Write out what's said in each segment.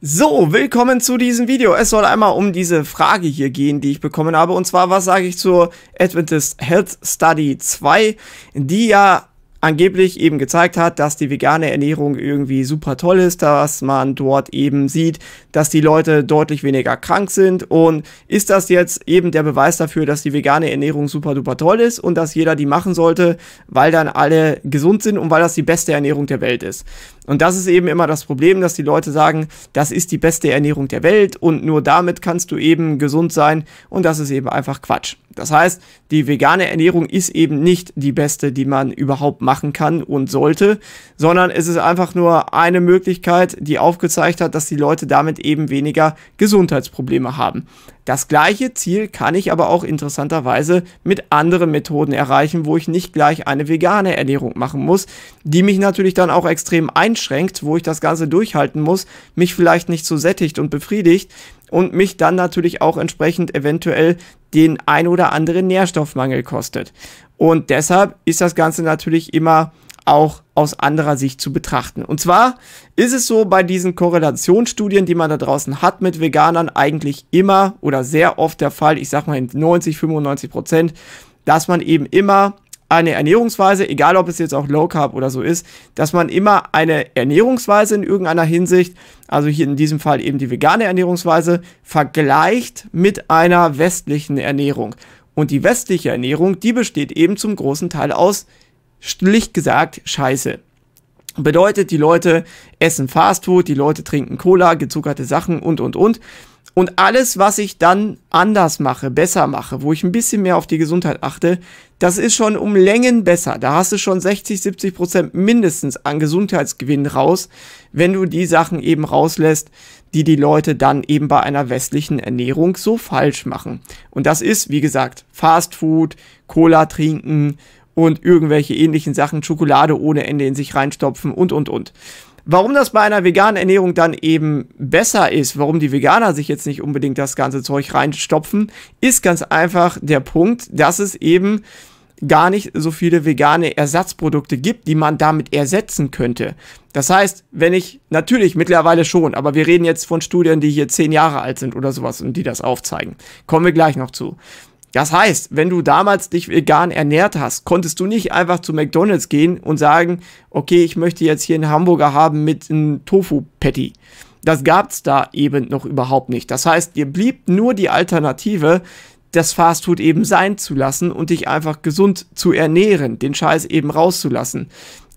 So, willkommen zu diesem Video. Es soll einmal um diese Frage hier gehen, die ich bekommen habe. Und zwar, was sage ich zur Adventist Health Study 2, die ja angeblich eben gezeigt hat, dass die vegane Ernährung irgendwie super toll ist, dass man dort eben sieht, dass die Leute deutlich weniger krank sind. Und ist das jetzt eben der Beweis dafür, dass die vegane Ernährung super duper toll ist und dass jeder die machen sollte, weil dann alle gesund sind und weil das die beste Ernährung der Welt ist? Und das ist eben immer das Problem, dass die Leute sagen, das ist die beste Ernährung der Welt und nur damit kannst du eben gesund sein und das ist eben einfach Quatsch. Das heißt, die vegane Ernährung ist eben nicht die beste, die man überhaupt macht machen kann und sollte, sondern es ist einfach nur eine Möglichkeit, die aufgezeigt hat, dass die Leute damit eben weniger Gesundheitsprobleme haben. Das gleiche Ziel kann ich aber auch interessanterweise mit anderen Methoden erreichen, wo ich nicht gleich eine vegane Ernährung machen muss, die mich natürlich dann auch extrem einschränkt, wo ich das Ganze durchhalten muss, mich vielleicht nicht so sättigt und befriedigt, und mich dann natürlich auch entsprechend eventuell den ein oder anderen Nährstoffmangel kostet. Und deshalb ist das Ganze natürlich immer auch aus anderer Sicht zu betrachten. Und zwar ist es so bei diesen Korrelationsstudien, die man da draußen hat mit Veganern, eigentlich immer oder sehr oft der Fall, ich sag mal in 90, 95 Prozent, dass man eben immer eine Ernährungsweise, egal ob es jetzt auch Low Carb oder so ist, dass man immer eine Ernährungsweise in irgendeiner Hinsicht, also hier in diesem Fall eben die vegane Ernährungsweise, vergleicht mit einer westlichen Ernährung. Und die westliche Ernährung, die besteht eben zum großen Teil aus, schlicht gesagt, Scheiße. Bedeutet, die Leute essen Fastfood, die Leute trinken Cola, gezuckerte Sachen und, und, und. Und alles, was ich dann anders mache, besser mache, wo ich ein bisschen mehr auf die Gesundheit achte, das ist schon um Längen besser. Da hast du schon 60, 70 Prozent mindestens an Gesundheitsgewinn raus, wenn du die Sachen eben rauslässt, die die Leute dann eben bei einer westlichen Ernährung so falsch machen. Und das ist, wie gesagt, Fast Food, Cola trinken und irgendwelche ähnlichen Sachen, Schokolade ohne Ende in sich reinstopfen und, und, und. Warum das bei einer veganen Ernährung dann eben besser ist, warum die Veganer sich jetzt nicht unbedingt das ganze Zeug reinstopfen, ist ganz einfach der Punkt, dass es eben gar nicht so viele vegane Ersatzprodukte gibt, die man damit ersetzen könnte. Das heißt, wenn ich, natürlich mittlerweile schon, aber wir reden jetzt von Studien, die hier zehn Jahre alt sind oder sowas und die das aufzeigen. Kommen wir gleich noch zu. Das heißt, wenn du damals dich vegan ernährt hast, konntest du nicht einfach zu McDonald's gehen und sagen, okay, ich möchte jetzt hier einen Hamburger haben mit einem Tofu-Patty. Das gab's da eben noch überhaupt nicht. Das heißt, dir blieb nur die Alternative, das Fastfood eben sein zu lassen und dich einfach gesund zu ernähren, den Scheiß eben rauszulassen.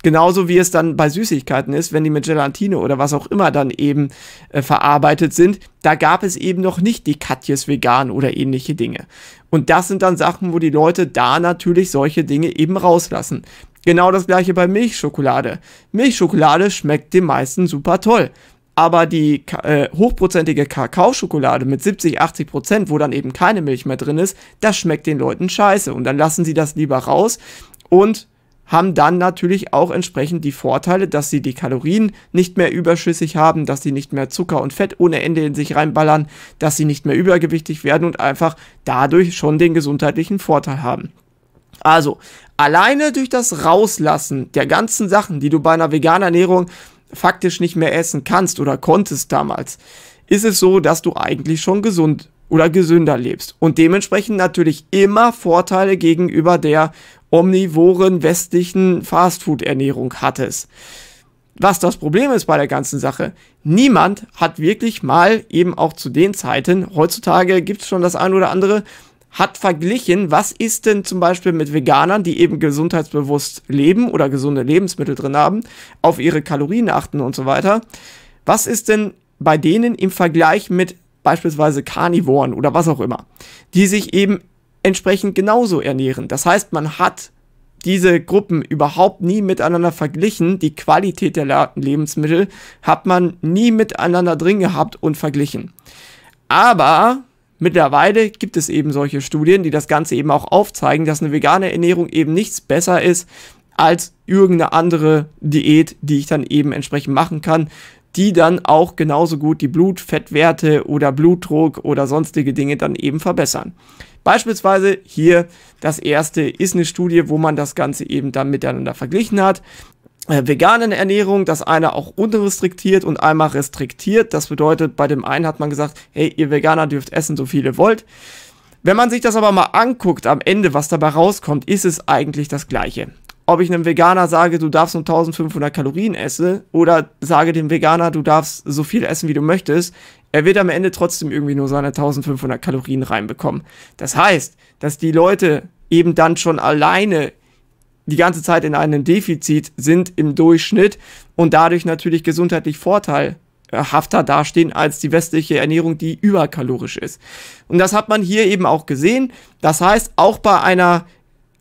Genauso wie es dann bei Süßigkeiten ist, wenn die mit Gelatine oder was auch immer dann eben äh, verarbeitet sind, da gab es eben noch nicht die Katjes vegan oder ähnliche Dinge. Und das sind dann Sachen, wo die Leute da natürlich solche Dinge eben rauslassen. Genau das gleiche bei Milchschokolade. Milchschokolade schmeckt den meisten super toll aber die äh, hochprozentige Kakaoschokolade mit 70, 80 Prozent, wo dann eben keine Milch mehr drin ist, das schmeckt den Leuten scheiße. Und dann lassen sie das lieber raus und haben dann natürlich auch entsprechend die Vorteile, dass sie die Kalorien nicht mehr überschüssig haben, dass sie nicht mehr Zucker und Fett ohne Ende in sich reinballern, dass sie nicht mehr übergewichtig werden und einfach dadurch schon den gesundheitlichen Vorteil haben. Also, alleine durch das Rauslassen der ganzen Sachen, die du bei einer veganen Ernährung faktisch nicht mehr essen kannst oder konntest damals, ist es so, dass du eigentlich schon gesund oder gesünder lebst und dementsprechend natürlich immer Vorteile gegenüber der omnivoren westlichen Fastfood-Ernährung hattest. Was das Problem ist bei der ganzen Sache, niemand hat wirklich mal eben auch zu den Zeiten, heutzutage gibt es schon das ein oder andere, hat verglichen, was ist denn zum Beispiel mit Veganern, die eben gesundheitsbewusst leben oder gesunde Lebensmittel drin haben, auf ihre Kalorien achten und so weiter. Was ist denn bei denen im Vergleich mit beispielsweise Karnivoren oder was auch immer, die sich eben entsprechend genauso ernähren? Das heißt, man hat diese Gruppen überhaupt nie miteinander verglichen. Die Qualität der Lebensmittel hat man nie miteinander drin gehabt und verglichen. Aber Mittlerweile gibt es eben solche Studien, die das Ganze eben auch aufzeigen, dass eine vegane Ernährung eben nichts besser ist als irgendeine andere Diät, die ich dann eben entsprechend machen kann, die dann auch genauso gut die Blutfettwerte oder Blutdruck oder sonstige Dinge dann eben verbessern. Beispielsweise hier das erste ist eine Studie, wo man das Ganze eben dann miteinander verglichen hat. Äh, veganen Ernährung, das eine auch unterrestriktiert und einmal restriktiert. Das bedeutet, bei dem einen hat man gesagt, hey, ihr Veganer dürft essen, so viel ihr wollt. Wenn man sich das aber mal anguckt am Ende, was dabei rauskommt, ist es eigentlich das Gleiche. Ob ich einem Veganer sage, du darfst nur 1500 Kalorien essen oder sage dem Veganer, du darfst so viel essen, wie du möchtest, er wird am Ende trotzdem irgendwie nur seine 1500 Kalorien reinbekommen. Das heißt, dass die Leute eben dann schon alleine die ganze Zeit in einem Defizit sind im Durchschnitt und dadurch natürlich gesundheitlich vorteilhafter dastehen als die westliche Ernährung, die überkalorisch ist. Und das hat man hier eben auch gesehen. Das heißt, auch bei einer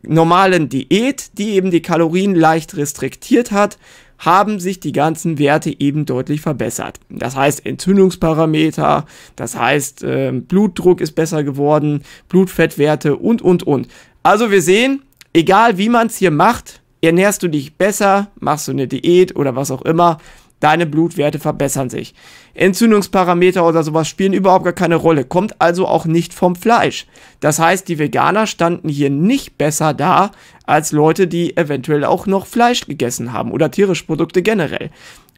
normalen Diät, die eben die Kalorien leicht restriktiert hat, haben sich die ganzen Werte eben deutlich verbessert. Das heißt Entzündungsparameter, das heißt äh, Blutdruck ist besser geworden, Blutfettwerte und, und, und. Also wir sehen, egal wie man es hier macht, ernährst du dich besser, machst du eine Diät oder was auch immer, deine Blutwerte verbessern sich. Entzündungsparameter oder sowas spielen überhaupt gar keine Rolle, kommt also auch nicht vom Fleisch. Das heißt, die Veganer standen hier nicht besser da als Leute, die eventuell auch noch Fleisch gegessen haben oder tierische Produkte generell.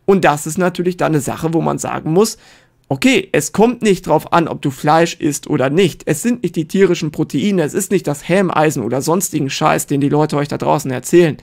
Und das ist natürlich dann eine Sache, wo man sagen muss, Okay, es kommt nicht drauf an, ob du Fleisch isst oder nicht. Es sind nicht die tierischen Proteine, es ist nicht das Hämeisen oder sonstigen Scheiß, den die Leute euch da draußen erzählen.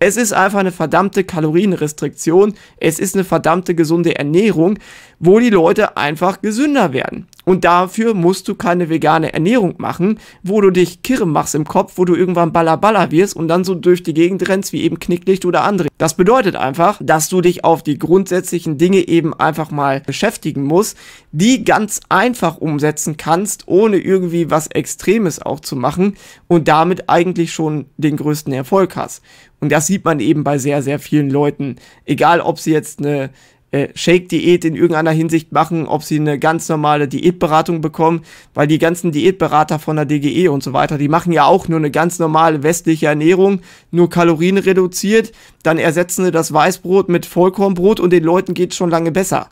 Es ist einfach eine verdammte Kalorienrestriktion, es ist eine verdammte gesunde Ernährung, wo die Leute einfach gesünder werden. Und dafür musst du keine vegane Ernährung machen, wo du dich kirre machst im Kopf, wo du irgendwann ballaballa wirst und dann so durch die Gegend rennst, wie eben Knicklicht oder andere. Das bedeutet einfach, dass du dich auf die grundsätzlichen Dinge eben einfach mal beschäftigen musst, die ganz einfach umsetzen kannst, ohne irgendwie was Extremes auch zu machen und damit eigentlich schon den größten Erfolg hast. Und das sieht man eben bei sehr, sehr vielen Leuten. Egal, ob sie jetzt eine äh, Shake-Diät in irgendeiner Hinsicht machen, ob sie eine ganz normale Diätberatung bekommen, weil die ganzen Diätberater von der DGE und so weiter, die machen ja auch nur eine ganz normale westliche Ernährung, nur Kalorien reduziert, dann ersetzen sie das Weißbrot mit Vollkornbrot und den Leuten geht's schon lange besser.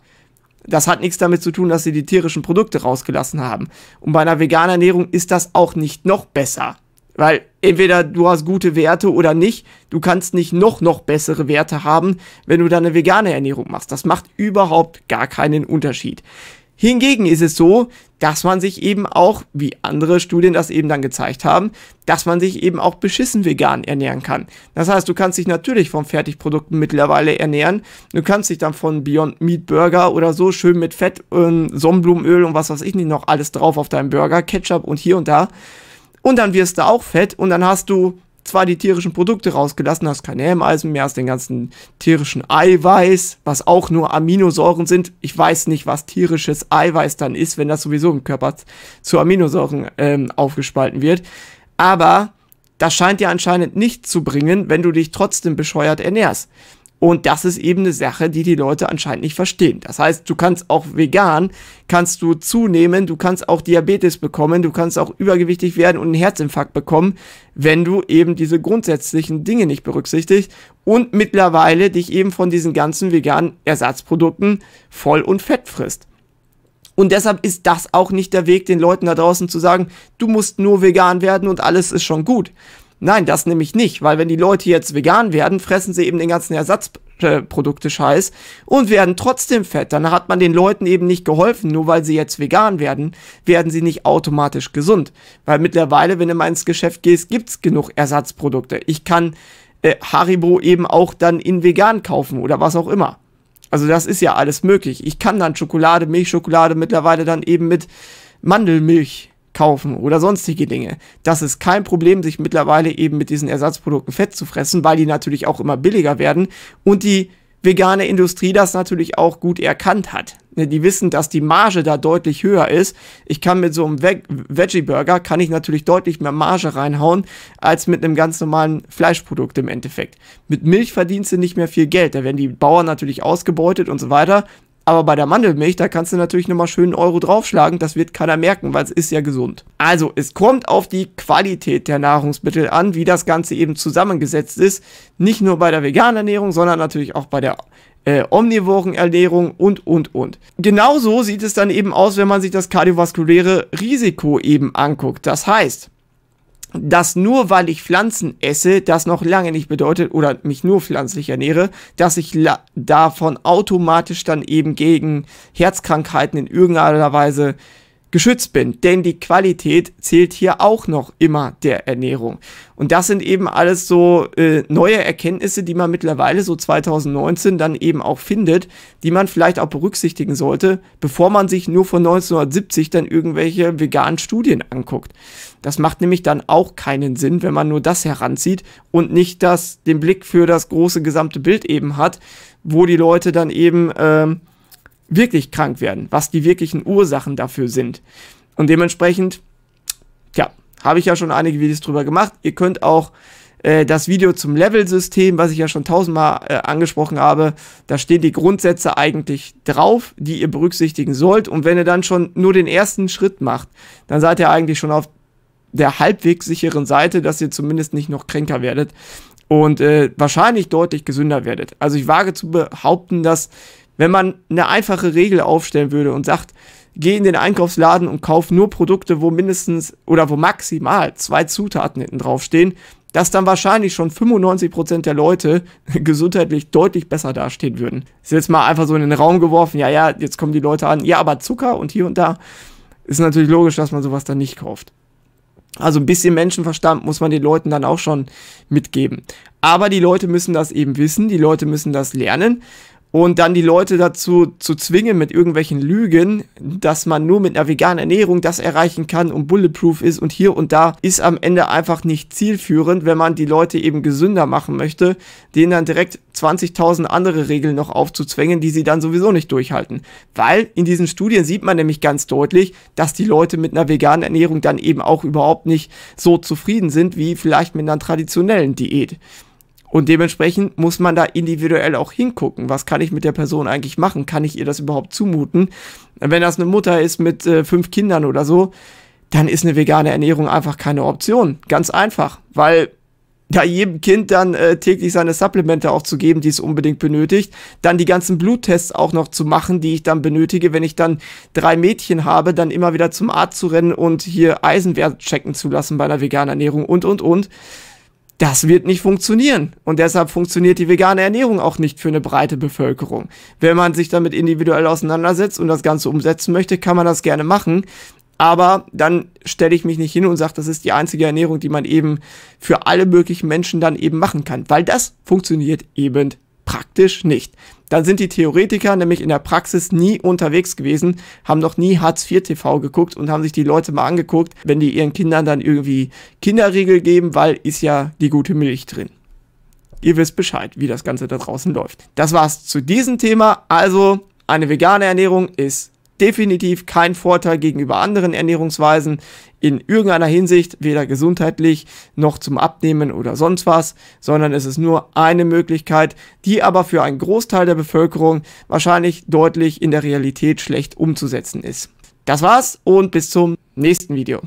Das hat nichts damit zu tun, dass sie die tierischen Produkte rausgelassen haben. Und bei einer veganen Ernährung ist das auch nicht noch besser. Weil entweder du hast gute Werte oder nicht. Du kannst nicht noch, noch bessere Werte haben, wenn du dann eine vegane Ernährung machst. Das macht überhaupt gar keinen Unterschied. Hingegen ist es so, dass man sich eben auch, wie andere Studien das eben dann gezeigt haben, dass man sich eben auch beschissen vegan ernähren kann. Das heißt, du kannst dich natürlich von Fertigprodukten mittlerweile ernähren. Du kannst dich dann von Beyond Meat Burger oder so schön mit Fett und Sonnenblumenöl und was weiß ich nicht noch alles drauf auf deinem Burger, Ketchup und hier und da. Und dann wirst du auch fett und dann hast du zwar die tierischen Produkte rausgelassen, hast kein Hämeisen mehr, hast den ganzen tierischen Eiweiß, was auch nur Aminosäuren sind. Ich weiß nicht, was tierisches Eiweiß dann ist, wenn das sowieso im Körper zu Aminosäuren ähm, aufgespalten wird. Aber das scheint dir anscheinend nicht zu bringen, wenn du dich trotzdem bescheuert ernährst. Und das ist eben eine Sache, die die Leute anscheinend nicht verstehen. Das heißt, du kannst auch vegan, kannst du zunehmen, du kannst auch Diabetes bekommen, du kannst auch übergewichtig werden und einen Herzinfarkt bekommen, wenn du eben diese grundsätzlichen Dinge nicht berücksichtigst und mittlerweile dich eben von diesen ganzen veganen Ersatzprodukten voll und fett frisst. Und deshalb ist das auch nicht der Weg, den Leuten da draußen zu sagen, du musst nur vegan werden und alles ist schon gut. Nein, das nämlich nicht, weil wenn die Leute jetzt vegan werden, fressen sie eben den ganzen Ersatzprodukte äh, Scheiß und werden trotzdem fett. Dann hat man den Leuten eben nicht geholfen. Nur weil sie jetzt vegan werden, werden sie nicht automatisch gesund. Weil mittlerweile, wenn du mal ins Geschäft gehst, gibt's genug Ersatzprodukte. Ich kann äh, Haribo eben auch dann in vegan kaufen oder was auch immer. Also das ist ja alles möglich. Ich kann dann Schokolade, Milchschokolade mittlerweile dann eben mit Mandelmilch kaufen oder sonstige Dinge. Das ist kein Problem, sich mittlerweile eben mit diesen Ersatzprodukten fett zu fressen, weil die natürlich auch immer billiger werden und die vegane Industrie das natürlich auch gut erkannt hat. Ne, die wissen, dass die Marge da deutlich höher ist. Ich kann mit so einem Ve Veggie Burger kann ich natürlich deutlich mehr Marge reinhauen als mit einem ganz normalen Fleischprodukt im Endeffekt. Mit Milch verdienst du nicht mehr viel Geld. Da werden die Bauern natürlich ausgebeutet und so weiter. Aber bei der Mandelmilch, da kannst du natürlich nochmal schön einen Euro draufschlagen, das wird keiner merken, weil es ist ja gesund. Also, es kommt auf die Qualität der Nahrungsmittel an, wie das Ganze eben zusammengesetzt ist. Nicht nur bei der veganen Ernährung, sondern natürlich auch bei der äh, omnivoren Ernährung und, und, und. Genauso sieht es dann eben aus, wenn man sich das kardiovaskuläre Risiko eben anguckt. Das heißt, dass nur weil ich Pflanzen esse, das noch lange nicht bedeutet oder mich nur pflanzlich ernähre, dass ich davon automatisch dann eben gegen Herzkrankheiten in irgendeiner Weise geschützt bin. Denn die Qualität zählt hier auch noch immer der Ernährung. Und das sind eben alles so äh, neue Erkenntnisse, die man mittlerweile so 2019 dann eben auch findet, die man vielleicht auch berücksichtigen sollte, bevor man sich nur von 1970 dann irgendwelche veganen Studien anguckt. Das macht nämlich dann auch keinen Sinn, wenn man nur das heranzieht und nicht das, den Blick für das große gesamte Bild eben hat, wo die Leute dann eben... Ähm, wirklich krank werden, was die wirklichen Ursachen dafür sind. Und dementsprechend, ja, habe ich ja schon einige Videos drüber gemacht. Ihr könnt auch äh, das Video zum Level-System, was ich ja schon tausendmal äh, angesprochen habe, da stehen die Grundsätze eigentlich drauf, die ihr berücksichtigen sollt. Und wenn ihr dann schon nur den ersten Schritt macht, dann seid ihr eigentlich schon auf der halbwegs sicheren Seite, dass ihr zumindest nicht noch kränker werdet und äh, wahrscheinlich deutlich gesünder werdet. Also ich wage zu behaupten, dass wenn man eine einfache Regel aufstellen würde und sagt, geh in den Einkaufsladen und kauf nur Produkte, wo mindestens oder wo maximal zwei Zutaten hinten draufstehen, dass dann wahrscheinlich schon 95% der Leute gesundheitlich deutlich besser dastehen würden. Ist jetzt mal einfach so in den Raum geworfen, ja, ja, jetzt kommen die Leute an, ja, aber Zucker und hier und da. Ist natürlich logisch, dass man sowas dann nicht kauft. Also ein bisschen Menschenverstand muss man den Leuten dann auch schon mitgeben. Aber die Leute müssen das eben wissen, die Leute müssen das lernen und dann die Leute dazu zu zwingen mit irgendwelchen Lügen, dass man nur mit einer veganen Ernährung das erreichen kann und bulletproof ist und hier und da ist am Ende einfach nicht zielführend, wenn man die Leute eben gesünder machen möchte, denen dann direkt 20.000 andere Regeln noch aufzuzwängen, die sie dann sowieso nicht durchhalten. Weil in diesen Studien sieht man nämlich ganz deutlich, dass die Leute mit einer veganen Ernährung dann eben auch überhaupt nicht so zufrieden sind wie vielleicht mit einer traditionellen Diät. Und dementsprechend muss man da individuell auch hingucken. Was kann ich mit der Person eigentlich machen? Kann ich ihr das überhaupt zumuten? Wenn das eine Mutter ist mit äh, fünf Kindern oder so, dann ist eine vegane Ernährung einfach keine Option. Ganz einfach, weil da jedem Kind dann äh, täglich seine Supplemente auch zu geben, die es unbedingt benötigt, dann die ganzen Bluttests auch noch zu machen, die ich dann benötige, wenn ich dann drei Mädchen habe, dann immer wieder zum Arzt zu rennen und hier Eisenwert checken zu lassen bei einer veganen Ernährung und, und, und. Das wird nicht funktionieren. Und deshalb funktioniert die vegane Ernährung auch nicht für eine breite Bevölkerung. Wenn man sich damit individuell auseinandersetzt und das Ganze umsetzen möchte, kann man das gerne machen. Aber dann stelle ich mich nicht hin und sage, das ist die einzige Ernährung, die man eben für alle möglichen Menschen dann eben machen kann. Weil das funktioniert eben praktisch nicht. Dann sind die Theoretiker nämlich in der Praxis nie unterwegs gewesen, haben noch nie Hartz IV TV geguckt und haben sich die Leute mal angeguckt, wenn die ihren Kindern dann irgendwie Kinderriegel geben, weil ist ja die gute Milch drin. Ihr wisst Bescheid, wie das Ganze da draußen läuft. Das war's zu diesem Thema. Also, eine vegane Ernährung ist definitiv kein Vorteil gegenüber anderen Ernährungsweisen in irgendeiner Hinsicht, weder gesundheitlich noch zum Abnehmen oder sonst was, sondern es ist nur eine Möglichkeit, die aber für einen Großteil der Bevölkerung wahrscheinlich deutlich in der Realität schlecht umzusetzen ist. Das war's und bis zum nächsten Video.